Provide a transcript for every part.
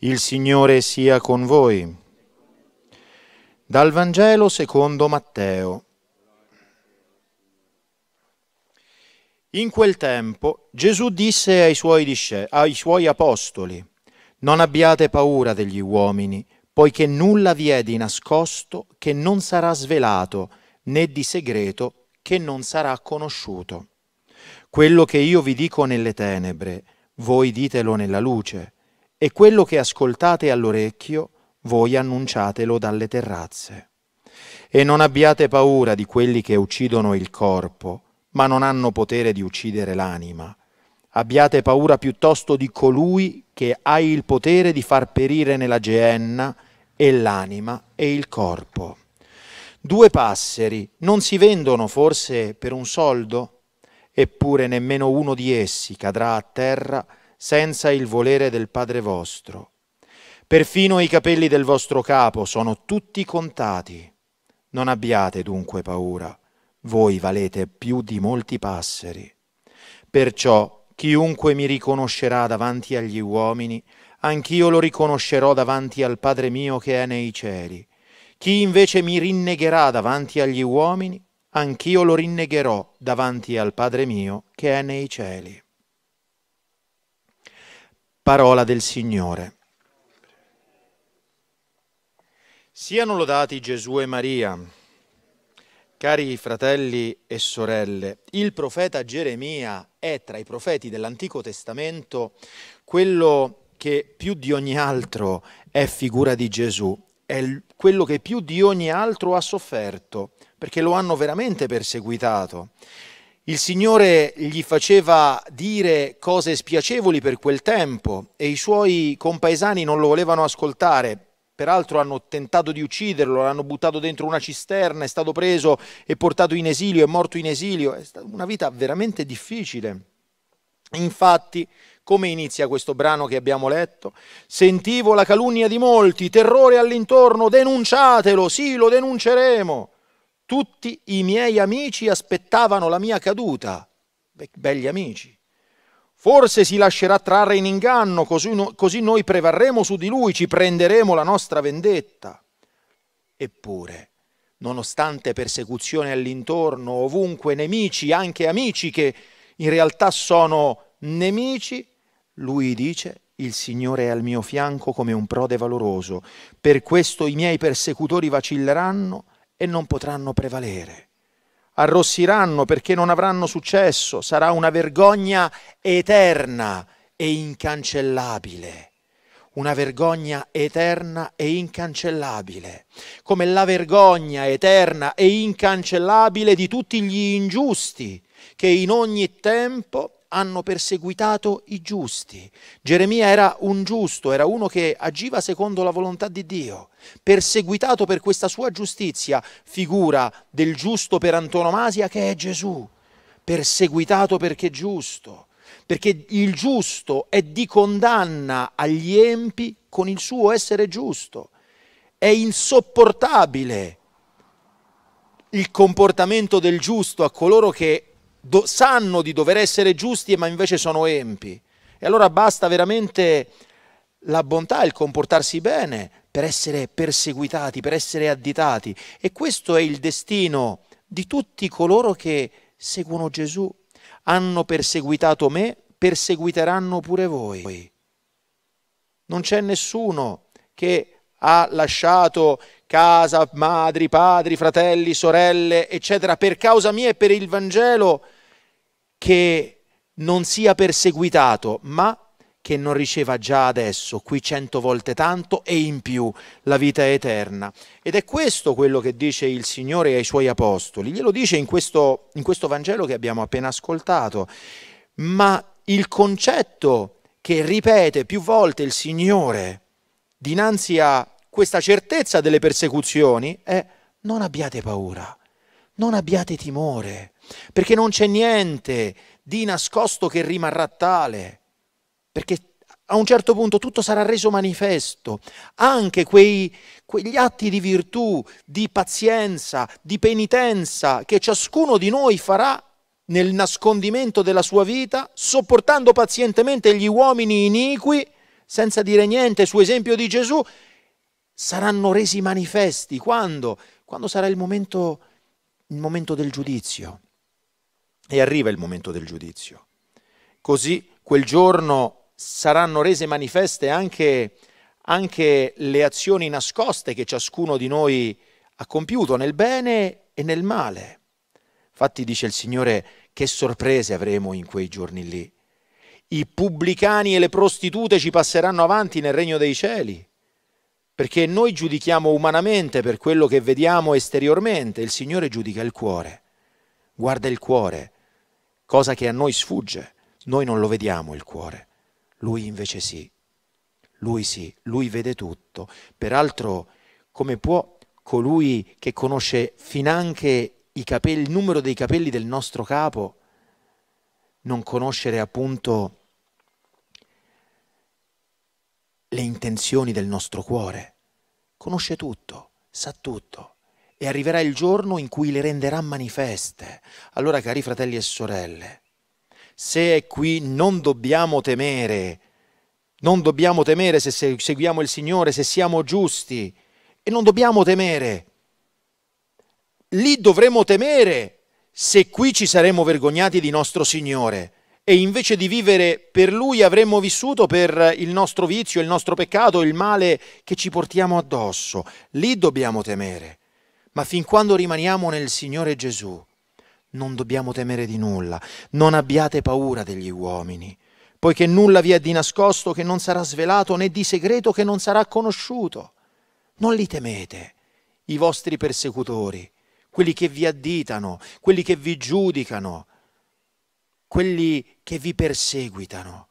Il Signore sia con voi. Dal Vangelo secondo Matteo. In quel tempo Gesù disse ai suoi, ai suoi apostoli, Non abbiate paura degli uomini, poiché nulla vi è di nascosto che non sarà svelato, né di segreto che non sarà conosciuto. Quello che io vi dico nelle tenebre, voi ditelo nella luce e quello che ascoltate all'orecchio voi annunciatelo dalle terrazze. E non abbiate paura di quelli che uccidono il corpo, ma non hanno potere di uccidere l'anima. Abbiate paura piuttosto di colui che ha il potere di far perire nella geenna e l'anima e il corpo. Due passeri non si vendono forse per un soldo? Eppure nemmeno uno di essi cadrà a terra senza il volere del Padre vostro. Perfino i capelli del vostro capo sono tutti contati. Non abbiate dunque paura, voi valete più di molti passeri. Perciò chiunque mi riconoscerà davanti agli uomini, anch'io lo riconoscerò davanti al Padre mio che è nei cieli. Chi invece mi rinnegherà davanti agli uomini, anch'io lo rinnegherò davanti al Padre mio che è nei cieli parola del Signore. Siano lodati Gesù e Maria. Cari fratelli e sorelle, il profeta Geremia è tra i profeti dell'Antico Testamento quello che più di ogni altro è figura di Gesù, è quello che più di ogni altro ha sofferto, perché lo hanno veramente perseguitato. Il Signore gli faceva dire cose spiacevoli per quel tempo e i suoi compaesani non lo volevano ascoltare. Peraltro hanno tentato di ucciderlo, l'hanno buttato dentro una cisterna, è stato preso e portato in esilio, è morto in esilio. È stata una vita veramente difficile. Infatti, come inizia questo brano che abbiamo letto? Sentivo la calunnia di molti, terrore all'intorno, denunciatelo, sì, lo denunceremo. Tutti i miei amici aspettavano la mia caduta. Be- belli amici. Forse si lascerà trarre in inganno, così, no- così noi prevarremo su di lui, ci prenderemo la nostra vendetta. Eppure, nonostante persecuzione all'intorno, ovunque nemici, anche amici che in realtà sono nemici, lui dice il Signore è al mio fianco come un prode valoroso, per questo i miei persecutori vacilleranno, e non potranno prevalere. Arrossiranno perché non avranno successo, sarà una vergogna eterna e incancellabile. Una vergogna eterna e incancellabile, come la vergogna eterna e incancellabile di tutti gli ingiusti che in ogni tempo hanno perseguitato i giusti. Geremia era un giusto, era uno che agiva secondo la volontà di Dio, perseguitato per questa sua giustizia, figura del giusto per antonomasia che è Gesù, perseguitato perché giusto, perché il giusto è di condanna agli empi con il suo essere giusto. È insopportabile il comportamento del giusto a coloro che do, sanno di dover essere giusti ma invece sono empi. E allora basta veramente la bontà, il comportarsi bene per essere perseguitati, per essere additati. E questo è il destino di tutti coloro che seguono Gesù. Hanno perseguitato me, perseguiteranno pure voi. Non c'è nessuno che ha lasciato casa, madri, padri, fratelli, sorelle, eccetera, per causa mia e per il Vangelo, che non sia perseguitato, ma che non riceva già adesso, qui cento volte tanto e in più, la vita eterna. Ed è questo quello che dice il Signore ai Suoi Apostoli. Glielo dice in questo, in questo Vangelo che abbiamo appena ascoltato. Ma il concetto che ripete più volte il Signore dinanzi a questa certezza delle persecuzioni è non abbiate paura, non abbiate timore, perché non c'è niente di nascosto che rimarrà tale, perché a un certo punto tutto sarà reso manifesto, anche quei, quegli atti di virtù, di pazienza, di penitenza che ciascuno di noi farà nel nascondimento della sua vita, sopportando pazientemente gli uomini iniqui, senza dire niente su esempio di Gesù, saranno resi manifesti. Quando? Quando sarà il momento, il momento del giudizio. E arriva il momento del giudizio. Così quel giorno saranno rese manifeste anche, anche le azioni nascoste che ciascuno di noi ha compiuto nel bene e nel male. Infatti dice il Signore che sorprese avremo in quei giorni lì. I pubblicani e le prostitute ci passeranno avanti nel regno dei cieli perché noi giudichiamo umanamente per quello che vediamo esteriormente, il Signore giudica il cuore, guarda il cuore, cosa che a noi sfugge, noi non lo vediamo il cuore, lui invece sì, lui sì, lui vede tutto, peraltro come può colui che conosce finanche capelli, il numero dei capelli del nostro capo non conoscere appunto le intenzioni del nostro cuore. Conosce tutto, sa tutto e arriverà il giorno in cui le renderà manifeste. Allora, cari fratelli e sorelle, se è qui non dobbiamo temere, non dobbiamo temere se seguiamo il Signore, se siamo giusti e non dobbiamo temere. Lì dovremo temere se qui ci saremo vergognati di nostro Signore e invece di vivere per lui avremmo vissuto per il nostro vizio, il nostro peccato, il male che ci portiamo addosso. Lì dobbiamo temere. Ma fin quando rimaniamo nel Signore Gesù, non dobbiamo temere di nulla. Non abbiate paura degli uomini, poiché nulla vi è di nascosto che non sarà svelato, né di segreto che non sarà conosciuto. Non li temete, i vostri persecutori, quelli che vi additano, quelli che vi giudicano, quelli che vi perseguitano.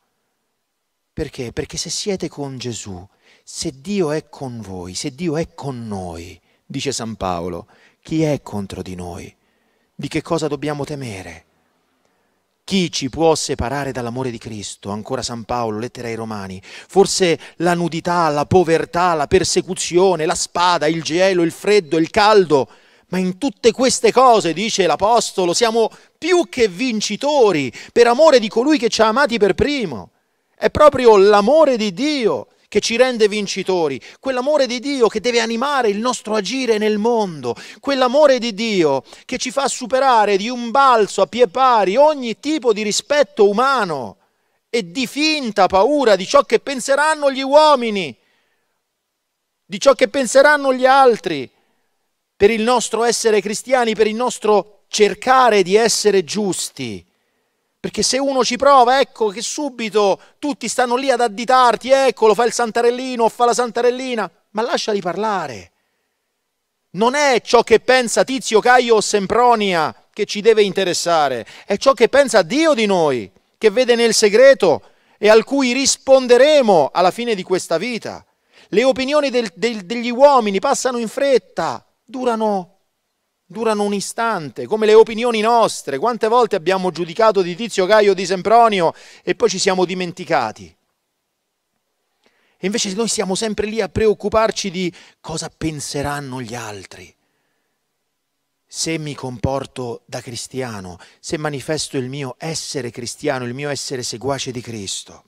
Perché? Perché se siete con Gesù, se Dio è con voi, se Dio è con noi, dice San Paolo, chi è contro di noi? Di che cosa dobbiamo temere? Chi ci può separare dall'amore di Cristo? Ancora San Paolo, lettera ai Romani. Forse la nudità, la povertà, la persecuzione, la spada, il gelo, il freddo, il caldo, ma in tutte queste cose, dice l'Apostolo, siamo più che vincitori per amore di colui che ci ha amati per primo. È proprio l'amore di Dio che ci rende vincitori, quell'amore di Dio che deve animare il nostro agire nel mondo, quell'amore di Dio che ci fa superare di un balzo a pie pari ogni tipo di rispetto umano e di finta paura di ciò che penseranno gli uomini, di ciò che penseranno gli altri per il nostro essere cristiani, per il nostro cercare di essere giusti. Perché se uno ci prova, ecco che subito tutti stanno lì ad additarti, eccolo, fa il santarellino, o fa la santarellina, ma lasciali parlare. Non è ciò che pensa Tizio, Caio o Sempronia che ci deve interessare, è ciò che pensa Dio di noi, che vede nel segreto e al cui risponderemo alla fine di questa vita. Le opinioni del, del, degli uomini passano in fretta, durano durano un istante, come le opinioni nostre. Quante volte abbiamo giudicato di Tizio Caio di Sempronio e poi ci siamo dimenticati. E invece noi siamo sempre lì a preoccuparci di cosa penseranno gli altri. Se mi comporto da cristiano, se manifesto il mio essere cristiano, il mio essere seguace di Cristo.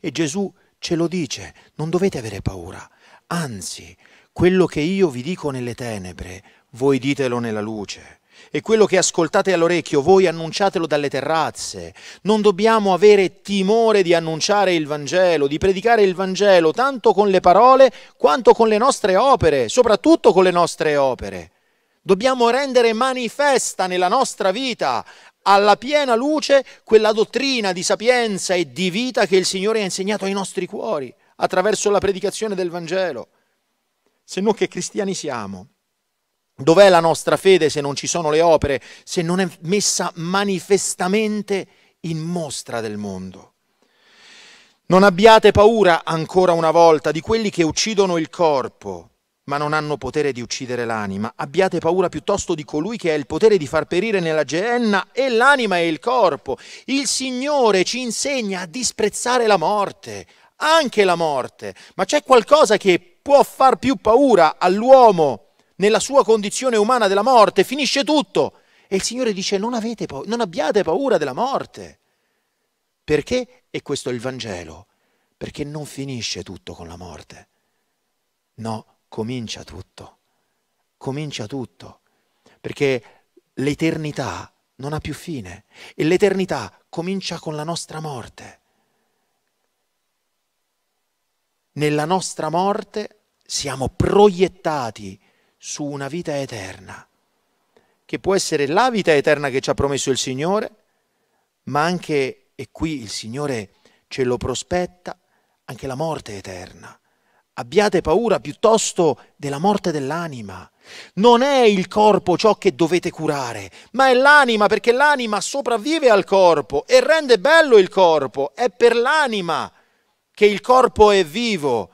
E Gesù ce lo dice, non dovete avere paura, anzi quello che io vi dico nelle tenebre, voi ditelo nella luce. E quello che ascoltate all'orecchio, voi annunciatelo dalle terrazze. Non dobbiamo avere timore di annunciare il Vangelo, di predicare il Vangelo, tanto con le parole quanto con le nostre opere, soprattutto con le nostre opere. Dobbiamo rendere manifesta nella nostra vita, alla piena luce, quella dottrina di sapienza e di vita che il Signore ha insegnato ai nostri cuori attraverso la predicazione del Vangelo se non che cristiani siamo? Dov'è la nostra fede se non ci sono le opere, se non è messa manifestamente in mostra del mondo? Non abbiate paura ancora una volta di quelli che uccidono il corpo, ma non hanno potere di uccidere l'anima. Abbiate paura piuttosto di colui che ha il potere di far perire nella geenna e l'anima e il corpo. Il Signore ci insegna a disprezzare la morte, anche la morte, ma c'è qualcosa che può far più paura all'uomo nella sua condizione umana della morte, finisce tutto. E il Signore dice non, avete, non abbiate paura della morte. Perché? E questo è il Vangelo. Perché non finisce tutto con la morte. No, comincia tutto. Comincia tutto. Perché l'eternità non ha più fine e l'eternità comincia con la nostra morte. nella nostra morte siamo proiettati su una vita eterna, che può essere la vita eterna che ci ha promesso il Signore, ma anche, e qui il Signore ce lo prospetta, anche la morte eterna. Abbiate paura piuttosto della morte dell'anima. Non è il corpo ciò che dovete curare, ma è l'anima perché l'anima sopravvive al corpo e rende bello il corpo. È per l'anima che il corpo è vivo,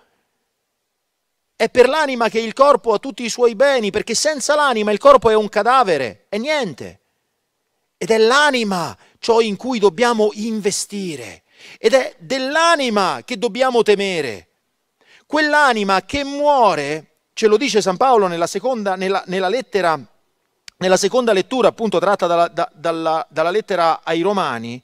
è per l'anima che il corpo ha tutti i suoi beni, perché senza l'anima il corpo è un cadavere, è niente. Ed è l'anima ciò in cui dobbiamo investire, ed è dell'anima che dobbiamo temere. Quell'anima che muore, ce lo dice San Paolo nella, seconda, nella, nella lettera, nella seconda lettura appunto tratta dalla, da, dalla, dalla lettera ai Romani,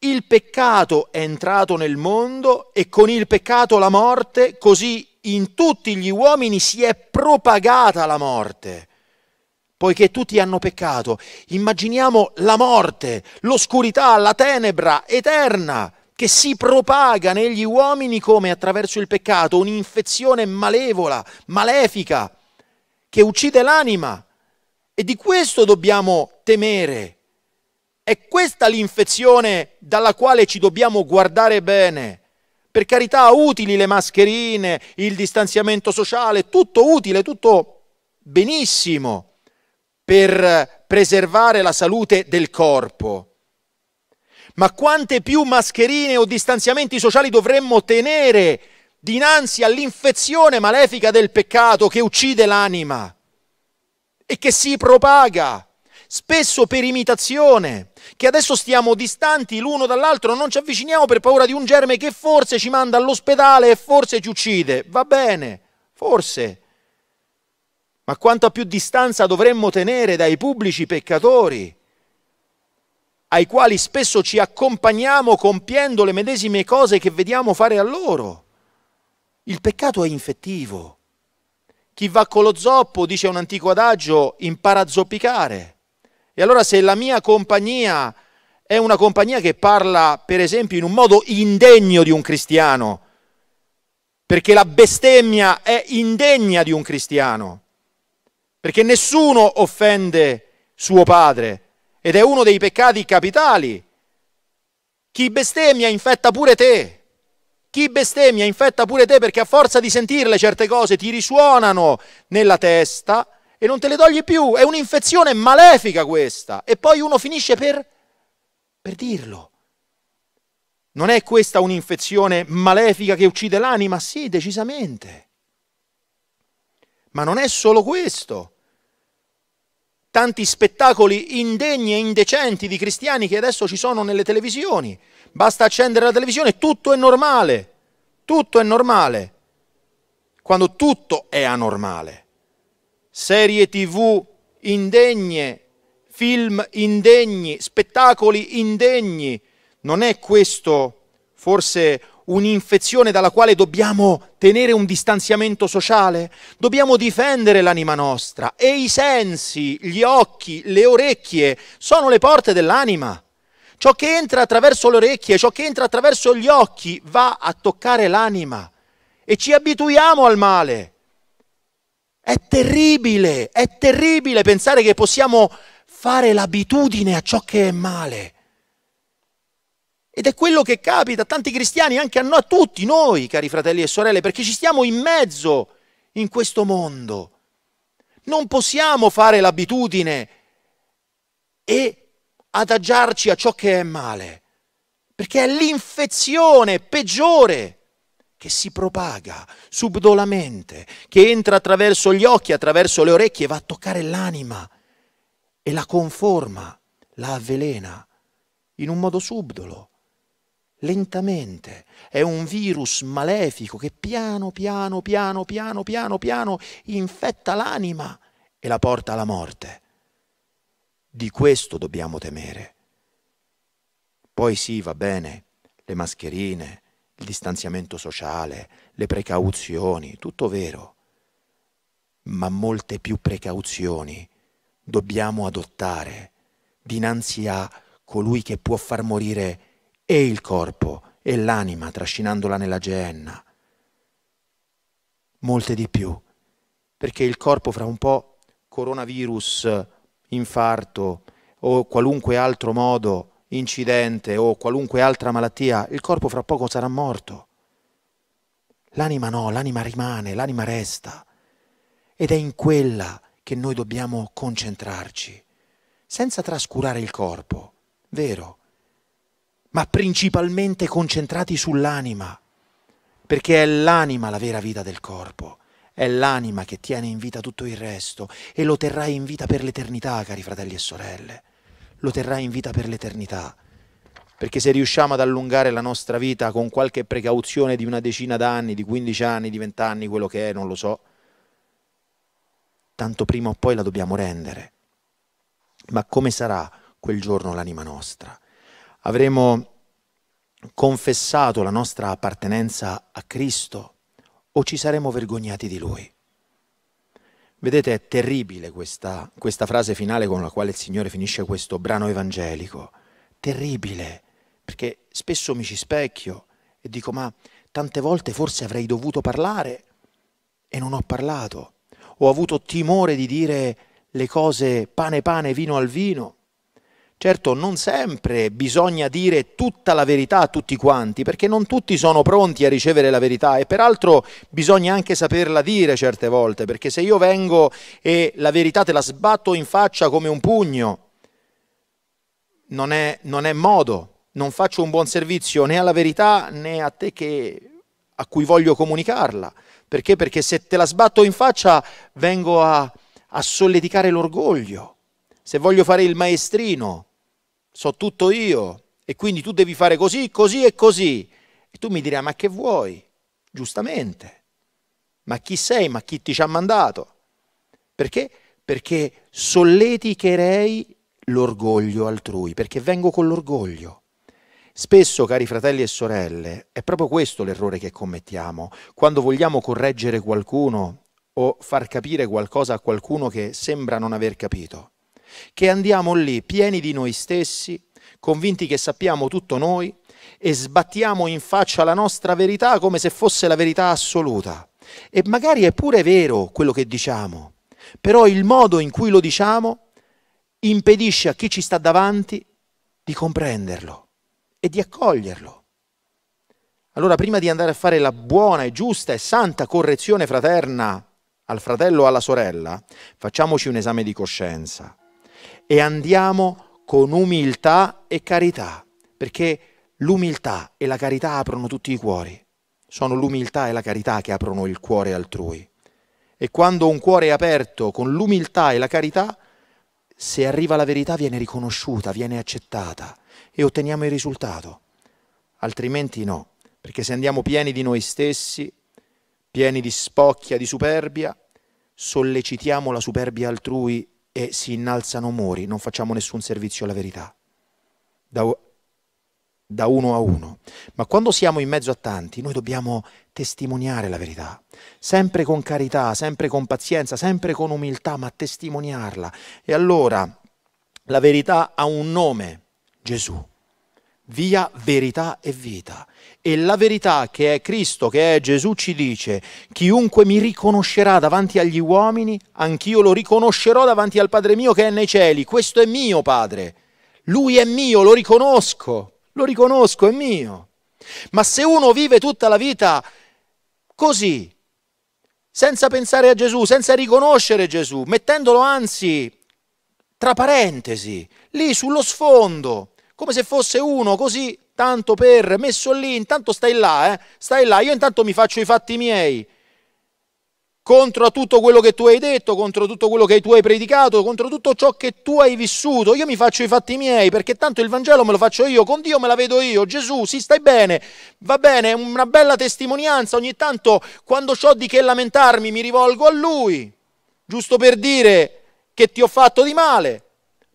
il peccato è entrato nel mondo e con il peccato la morte, così in tutti gli uomini si è propagata la morte, poiché tutti hanno peccato. Immaginiamo la morte, l'oscurità, la tenebra eterna che si propaga negli uomini come attraverso il peccato, un'infezione malevola, malefica, che uccide l'anima. E di questo dobbiamo temere è questa l'infezione dalla quale ci dobbiamo guardare bene. Per carità, utili le mascherine, il distanziamento sociale, tutto utile, tutto benissimo per preservare la salute del corpo. Ma quante più mascherine o distanziamenti sociali dovremmo tenere dinanzi all'infezione malefica del peccato che uccide l'anima e che si propaga, spesso per imitazione? che adesso stiamo distanti l'uno dall'altro, non ci avviciniamo per paura di un germe che forse ci manda all'ospedale e forse ci uccide. Va bene, forse. Ma quanta più distanza dovremmo tenere dai pubblici peccatori, ai quali spesso ci accompagniamo compiendo le medesime cose che vediamo fare a loro. Il peccato è infettivo. Chi va con lo zoppo, dice un antico adagio, impara a zoppicare. E allora se la mia compagnia è una compagnia che parla, per esempio, in un modo indegno di un cristiano, perché la bestemmia è indegna di un cristiano, perché nessuno offende suo padre ed è uno dei peccati capitali. Chi bestemmia infetta pure te. Chi bestemmia infetta pure te perché a forza di sentirle certe cose ti risuonano nella testa e non te le togli più, è un'infezione malefica questa. E poi uno finisce per, per dirlo. Non è questa un'infezione malefica che uccide l'anima? Sì, decisamente. Ma non è solo questo. Tanti spettacoli indegni e indecenti di cristiani che adesso ci sono nelle televisioni. Basta accendere la televisione, tutto è normale. Tutto è normale. Quando tutto è anormale serie tv indegne, film indegni, spettacoli indegni. Non è questo forse un'infezione dalla quale dobbiamo tenere un distanziamento sociale? Dobbiamo difendere l'anima nostra e i sensi, gli occhi, le orecchie sono le porte dell'anima. Ciò che entra attraverso le orecchie, ciò che entra attraverso gli occhi va a toccare l'anima e ci abituiamo al male. È terribile, è terribile pensare che possiamo fare l'abitudine a ciò che è male. Ed è quello che capita a tanti cristiani, anche a noi, a tutti noi, cari fratelli e sorelle, perché ci stiamo in mezzo in questo mondo. Non possiamo fare l'abitudine e adagiarci a ciò che è male, perché è l'infezione peggiore che si propaga subdolamente, che entra attraverso gli occhi, attraverso le orecchie, va a toccare l'anima e la conforma, la avvelena in un modo subdolo, lentamente. È un virus malefico che piano, piano, piano, piano, piano, piano infetta l'anima e la porta alla morte. Di questo dobbiamo temere. Poi sì, va bene, le mascherine, il distanziamento sociale, le precauzioni, tutto vero, ma molte più precauzioni dobbiamo adottare dinanzi a colui che può far morire e il corpo e l'anima trascinandola nella geenna. Molte di più, perché il corpo fra un po' coronavirus, infarto o qualunque altro modo incidente o qualunque altra malattia, il corpo fra poco sarà morto. L'anima no, l'anima rimane, l'anima resta. Ed è in quella che noi dobbiamo concentrarci, senza trascurare il corpo, vero, ma principalmente concentrati sull'anima, perché è l'anima la vera vita del corpo. È l'anima che tiene in vita tutto il resto e lo terrà in vita per l'eternità, cari fratelli e sorelle lo terrà in vita per l'eternità. Perché se riusciamo ad allungare la nostra vita con qualche precauzione di una decina d'anni, di 15 anni, di 20 anni, quello che è, non lo so, tanto prima o poi la dobbiamo rendere. Ma come sarà quel giorno l'anima nostra? Avremo confessato la nostra appartenenza a Cristo o ci saremo vergognati di Lui? Vedete, è terribile questa, questa frase finale con la quale il Signore finisce questo brano evangelico. Terribile, perché spesso mi ci specchio e dico, ma tante volte forse avrei dovuto parlare e non ho parlato. Ho avuto timore di dire le cose pane pane, vino al vino Certo, non sempre bisogna dire tutta la verità a tutti quanti, perché non tutti sono pronti a ricevere la verità e peraltro bisogna anche saperla dire certe volte, perché se io vengo e la verità te la sbatto in faccia come un pugno, non è, non è modo, non faccio un buon servizio né alla verità né a te che, a cui voglio comunicarla. Perché? Perché se te la sbatto in faccia vengo a, a solleticare l'orgoglio. Se voglio fare il maestrino, so tutto io e quindi tu devi fare così, così e così. E tu mi dirai, ma che vuoi? Giustamente. Ma chi sei? Ma chi ti ci ha mandato? Perché? Perché solleticherei l'orgoglio altrui, perché vengo con l'orgoglio. Spesso, cari fratelli e sorelle, è proprio questo l'errore che commettiamo. Quando vogliamo correggere qualcuno o far capire qualcosa a qualcuno che sembra non aver capito che andiamo lì pieni di noi stessi, convinti che sappiamo tutto noi e sbattiamo in faccia la nostra verità come se fosse la verità assoluta. E magari è pure vero quello che diciamo, però il modo in cui lo diciamo impedisce a chi ci sta davanti di comprenderlo e di accoglierlo. Allora prima di andare a fare la buona e giusta e santa correzione fraterna al fratello o alla sorella, facciamoci un esame di coscienza e andiamo con umiltà e carità, perché l'umiltà e la carità aprono tutti i cuori. Sono l'umiltà e la carità che aprono il cuore altrui. E quando un cuore è aperto con l'umiltà e la carità, se arriva la verità viene riconosciuta, viene accettata e otteniamo il risultato. Altrimenti no, perché se andiamo pieni di noi stessi, pieni di spocchia, di superbia, sollecitiamo la superbia altrui e si innalzano muri, non facciamo nessun servizio alla verità, da, da uno a uno. Ma quando siamo in mezzo a tanti, noi dobbiamo testimoniare la verità, sempre con carità, sempre con pazienza, sempre con umiltà, ma testimoniarla. E allora la verità ha un nome, Gesù via, verità e vita. E la verità che è Cristo, che è Gesù, ci dice, chiunque mi riconoscerà davanti agli uomini, anch'io lo riconoscerò davanti al Padre mio che è nei cieli. Questo è mio Padre. Lui è mio, lo riconosco, lo riconosco, è mio. Ma se uno vive tutta la vita così, senza pensare a Gesù, senza riconoscere Gesù, mettendolo anzi tra parentesi, lì sullo sfondo, come se fosse uno così, tanto per, messo lì, intanto stai là, eh, stai là, io intanto mi faccio i fatti miei, contro tutto quello che tu hai detto, contro tutto quello che tu hai predicato, contro tutto ciò che tu hai vissuto, io mi faccio i fatti miei, perché tanto il Vangelo me lo faccio io, con Dio me la vedo io, Gesù, sì, stai bene, va bene, è una bella testimonianza, ogni tanto quando ho di che lamentarmi mi rivolgo a Lui, giusto per dire che ti ho fatto di male,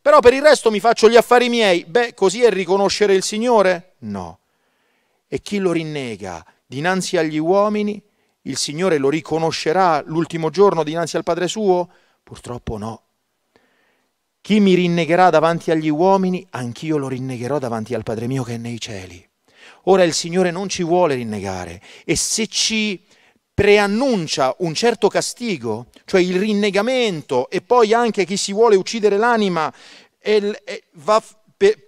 però per il resto mi faccio gli affari miei. Beh, così è riconoscere il Signore? No. E chi lo rinnega dinanzi agli uomini, il Signore lo riconoscerà l'ultimo giorno dinanzi al Padre suo? Purtroppo no. Chi mi rinnegherà davanti agli uomini, anch'io lo rinnegherò davanti al Padre mio che è nei cieli. Ora il Signore non ci vuole rinnegare e se ci preannuncia un certo castigo, cioè il rinnegamento e poi anche chi si vuole uccidere l'anima e, va,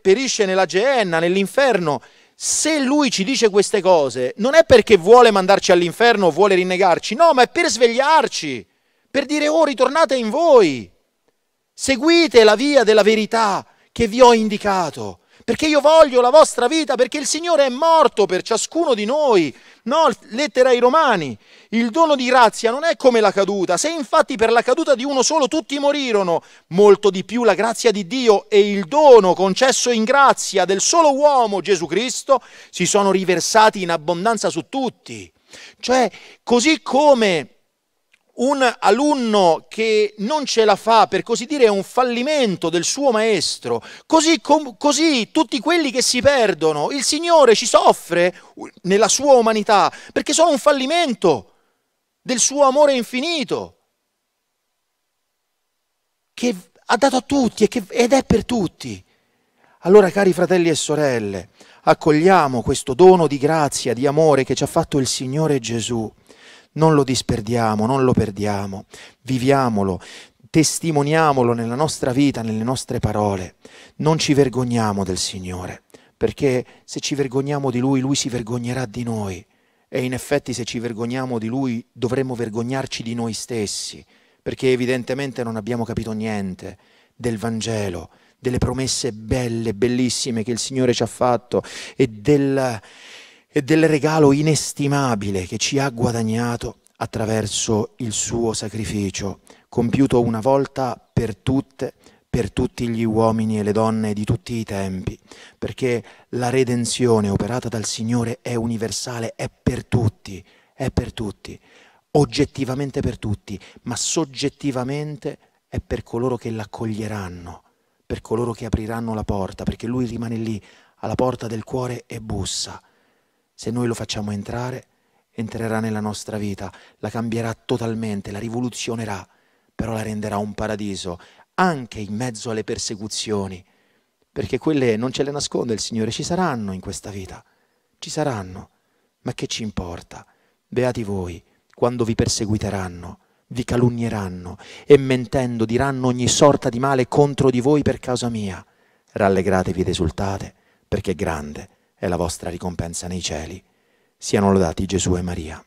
perisce nella geenna, nell'inferno, se lui ci dice queste cose, non è perché vuole mandarci all'inferno o vuole rinnegarci, no, ma è per svegliarci, per dire oh ritornate in voi, seguite la via della verità che vi ho indicato perché io voglio la vostra vita, perché il Signore è morto per ciascuno di noi. No, lettera ai Romani, il dono di grazia non è come la caduta, se infatti per la caduta di uno solo tutti morirono, molto di più la grazia di Dio e il dono concesso in grazia del solo uomo Gesù Cristo si sono riversati in abbondanza su tutti. Cioè, così come un alunno che non ce la fa, per così dire, è un fallimento del suo maestro. Così, com, così, tutti quelli che si perdono, il Signore ci soffre nella sua umanità, perché sono un fallimento del suo amore infinito, che ha dato a tutti e che, ed è per tutti. Allora, cari fratelli e sorelle, accogliamo questo dono di grazia, di amore che ci ha fatto il Signore Gesù non lo disperdiamo, non lo perdiamo, viviamolo, testimoniamolo nella nostra vita, nelle nostre parole, non ci vergogniamo del Signore, perché se ci vergogniamo di Lui, Lui si vergognerà di noi e in effetti se ci vergogniamo di Lui dovremmo vergognarci di noi stessi, perché evidentemente non abbiamo capito niente del Vangelo, delle promesse belle, bellissime che il Signore ci ha fatto e della, e del regalo inestimabile che ci ha guadagnato attraverso il suo sacrificio, compiuto una volta per tutte, per tutti gli uomini e le donne di tutti i tempi, perché la redenzione operata dal Signore è universale, è per tutti, è per tutti, oggettivamente per tutti, ma soggettivamente è per coloro che l'accoglieranno, per coloro che apriranno la porta, perché Lui rimane lì alla porta del cuore e bussa. Se noi lo facciamo entrare, entrerà nella nostra vita, la cambierà totalmente, la rivoluzionerà, però la renderà un paradiso, anche in mezzo alle persecuzioni, perché quelle non ce le nasconde il Signore, ci saranno in questa vita, ci saranno, ma che ci importa? Beati voi quando vi perseguiteranno, vi calunnieranno e mentendo diranno ogni sorta di male contro di voi per causa mia. Rallegratevi ed esultate, perché è grande è la vostra ricompensa nei cieli. Siano lodati Gesù e Maria.